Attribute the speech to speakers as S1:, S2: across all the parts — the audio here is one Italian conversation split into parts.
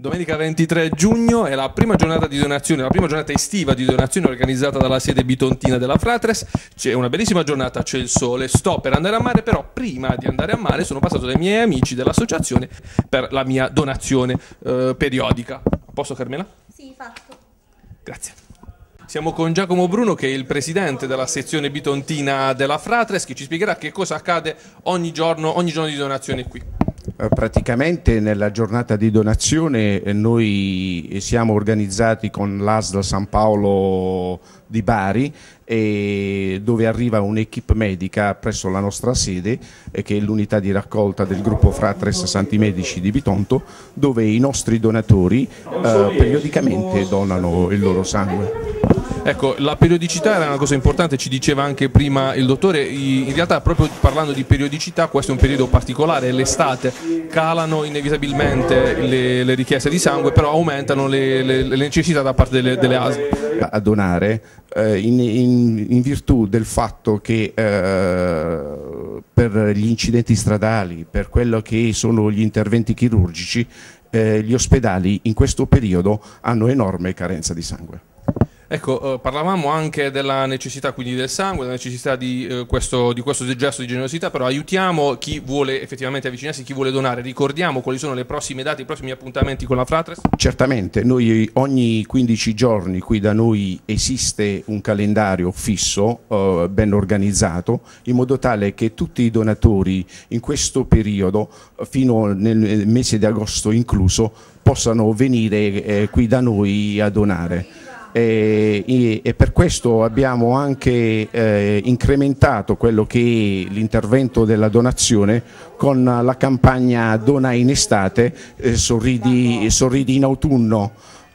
S1: Domenica 23 giugno è la prima giornata di donazione, la prima giornata estiva di donazione organizzata dalla sede bitontina della Fratres. C'è una bellissima giornata, c'è il sole. Sto per andare a mare, però prima di andare a mare sono passato dai miei amici dell'associazione per la mia donazione eh, periodica. Posso Carmela? Sì, fatto. Grazie. Siamo con Giacomo Bruno che è il presidente della sezione bitontina della Fratres che ci spiegherà che cosa accade ogni giorno, ogni giorno di donazione qui.
S2: Eh, praticamente nella giornata di donazione eh, noi siamo organizzati con l'ASL San Paolo di Bari e dove arriva un'equipe medica presso la nostra sede eh, che è l'unità di raccolta del gruppo Fra 360 Medici di Bitonto dove i nostri donatori eh, periodicamente donano il loro sangue.
S1: Ecco, la periodicità era una cosa importante, ci diceva anche prima il dottore, in realtà proprio parlando di periodicità questo è un periodo particolare, l'estate calano inevitabilmente le, le, richieste di sangue, però aumentano le, le, le necessità da parte delle, delle ASL
S2: a donare eh, in, in, in, virtù del fatto che eh, per gli incidenti stradali, per quello che sono gli interventi chirurgici, eh, gli ospedali in questo periodo hanno enorme carenza di sangue.
S1: Ecco, eh, parlavamo anche della necessità quindi del sangue, della necessità di, eh, questo, di, questo, gesto di generosità, però aiutiamo chi vuole effettivamente avvicinarsi, chi vuole donare. Ricordiamo quali sono le prossime date, i prossimi appuntamenti con la Fratres?
S2: Certamente, noi ogni 15 giorni qui da noi esiste un calendario fisso, eh, ben organizzato, in modo tale che tutti i donatori in questo periodo, fino nel mese di agosto incluso, possano venire eh, qui da noi a donare e, eh, e, per questo abbiamo anche eh, incrementato quello che è l'intervento della donazione con la campagna Dona in estate, eh, sorridi, sorridi in autunno.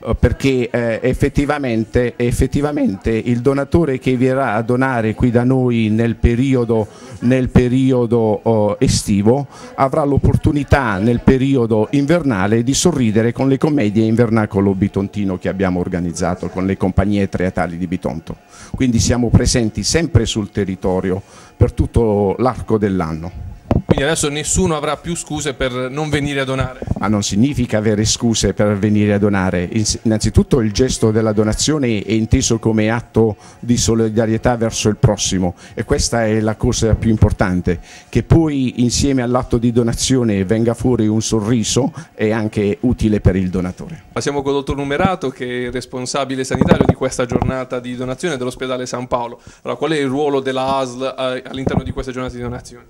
S2: Eh, perché eh, effettivamente, effettivamente, il donatore che verrà a donare qui da noi nel periodo, nel periodo oh, estivo avrà l'opportunità nel periodo invernale di sorridere con le commedie in vernacolo bitontino che abbiamo organizzato con le compagnie teatrali di Bitonto. Quindi siamo presenti sempre sul territorio per tutto l'arco dell'anno.
S1: Quindi adesso nessuno avrà più scuse per non venire a donare.
S2: Ma non significa avere scuse per venire a donare. Innanzitutto il gesto della donazione è inteso come atto di solidarietà verso il prossimo e questa è la cosa più importante. Che poi insieme all'atto di donazione venga fuori un sorriso è anche utile per il donatore.
S1: Passiamo con il dottor Numerato che è responsabile sanitario di questa giornata di donazione dell'ospedale San Paolo. Allora, qual è il ruolo della ASL eh, all'interno di questa giornata di donazione?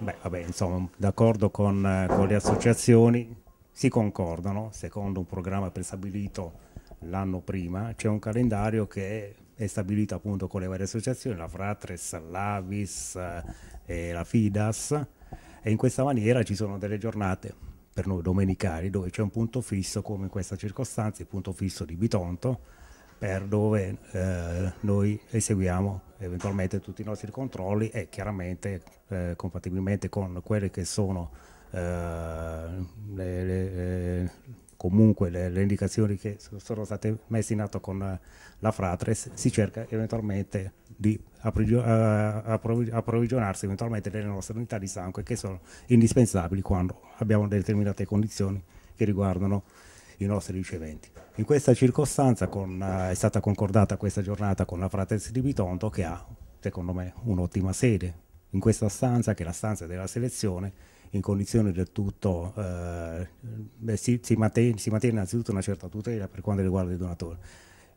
S3: Beh, vabbè, insomma, d'accordo con, eh, con le associazioni, si concordano secondo un programma prestabilito l'anno prima, c'è un calendario che è stabilito appunto con le varie associazioni, la Fratres, l'Avis eh, e la Fidas e in questa maniera ci sono delle giornate per noi domenicali dove c'è un punto fisso come in questa circostanza il punto fisso di Bitonto per dove eh, noi eseguiamo eventualmente tutti i nostri controlli e chiaramente eh, compatibilmente con quelle che sono eh, le, le, eh, comunque le, le, indicazioni che sono state messe in atto con eh, la Fratres si cerca eventualmente di eh, approvvigionarsi eventualmente delle nostre unità di sangue che sono indispensabili quando abbiamo determinate condizioni che riguardano i nostri riceventi. In questa circostanza con, eh, è stata concordata questa giornata con la Fratelli di Bitonto che ha, secondo me, un'ottima sede in questa stanza, che è la stanza della selezione, in condizioni del tutto eh, beh, si, si, mantiene, si mantiene innanzitutto una certa tutela per quanto riguarda i donatori.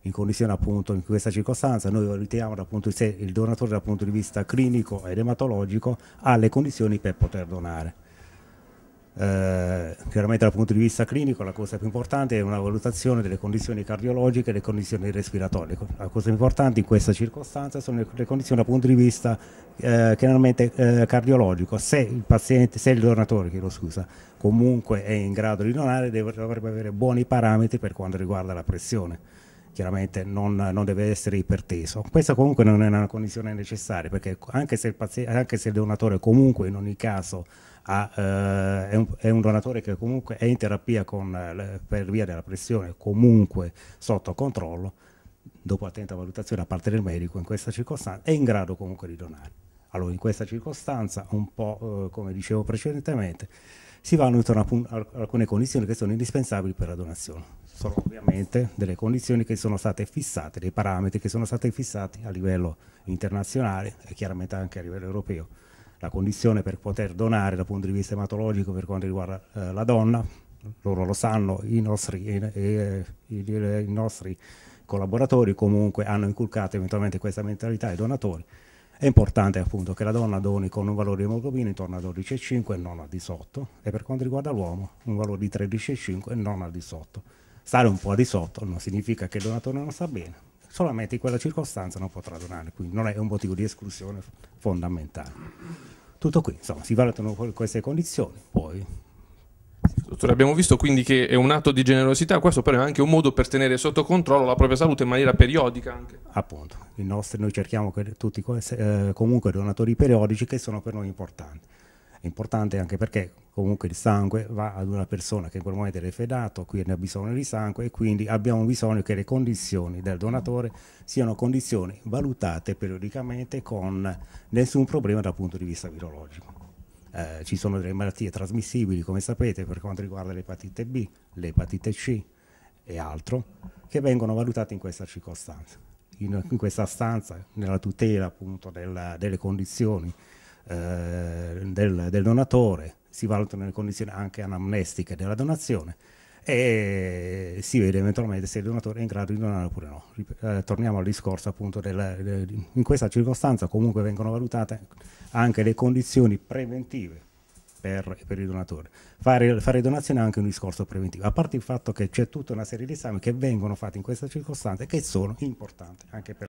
S3: in condizione appunto in questa circostanza noi valutiamo se il donatore dal punto di vista clinico ed ematologico ha le condizioni per poter donare. Eh, chiaramente dal punto di vista clinico la cosa più importante è una valutazione delle condizioni cardiologiche e delle condizioni respiratorie. La cosa importante in questa circostanza sono le condizioni dal punto di vista eh, chiaramente eh, cardiologico. Se il paziente, se il donatore, chiedo scusa, comunque è in grado di donare, deve, dovrebbe avere buoni parametri per quanto riguarda la pressione chiaramente non, non, deve essere iperteso. Questa comunque non è una condizione necessaria perché anche se il, paziente, anche se il donatore comunque in ogni caso ha, eh, è, un, è, un, donatore che comunque è in terapia con, per via della pressione comunque sotto controllo, dopo attenta valutazione da parte del medico in questa circostanza, è in grado comunque di donare. Allora in questa circostanza, un po' eh, come dicevo precedentemente, si valutano alcune condizioni che sono indispensabili per la donazione. Sono ovviamente delle condizioni che sono state fissate, dei parametri che sono stati fissati a livello internazionale e chiaramente anche a livello europeo. La condizione per poter donare dal punto di vista ematologico per quanto riguarda eh, la donna, loro lo sanno, i nostri, eh, eh i, i nostri collaboratori comunque hanno inculcato eventualmente questa mentalità ai donatori è importante appunto che la donna doni con un valore di emoglobina intorno a 12,5 e non al di sotto e per quanto riguarda l'uomo un valore di 13,5 e non al di sotto. Stare un po' al di sotto non significa che il donatore non sta bene, solamente in quella circostanza non potrà donare, quindi non è un motivo di esclusione fondamentale. Tutto qui, insomma, si valutano queste condizioni, poi
S1: Dottore, abbiamo visto quindi che è un atto di generosità, questo però è anche un modo per tenere sotto controllo la propria salute in maniera periodica. Anche.
S3: Appunto, nostro, noi cerchiamo tutti eh, comunque donatori periodici che sono per noi importanti. Importante anche perché comunque il sangue va ad una persona che in quel momento è fedato, quindi ha bisogno di sangue e quindi abbiamo bisogno che le condizioni del donatore siano condizioni valutate periodicamente con nessun problema dal punto di vista virologico eh, ci sono delle malattie trasmissibili, come sapete, per quanto riguarda l'epatite B, l'epatite C e altro, che vengono valutate in questa circostanza, in, in questa stanza, nella tutela appunto della, delle condizioni eh, del, del donatore, si valutano le condizioni anche anamnestiche della donazione e si vede eventualmente se il donatore è in grado di donare oppure no. Eh, torniamo al discorso appunto del, del, in questa circostanza comunque vengono valutate anche le condizioni preventive per, per il donatore. Fare, fare donazione è anche un discorso preventivo, a parte il fatto che c'è tutta una serie di esami che vengono fatti in questa circostanza e che sono importanti anche per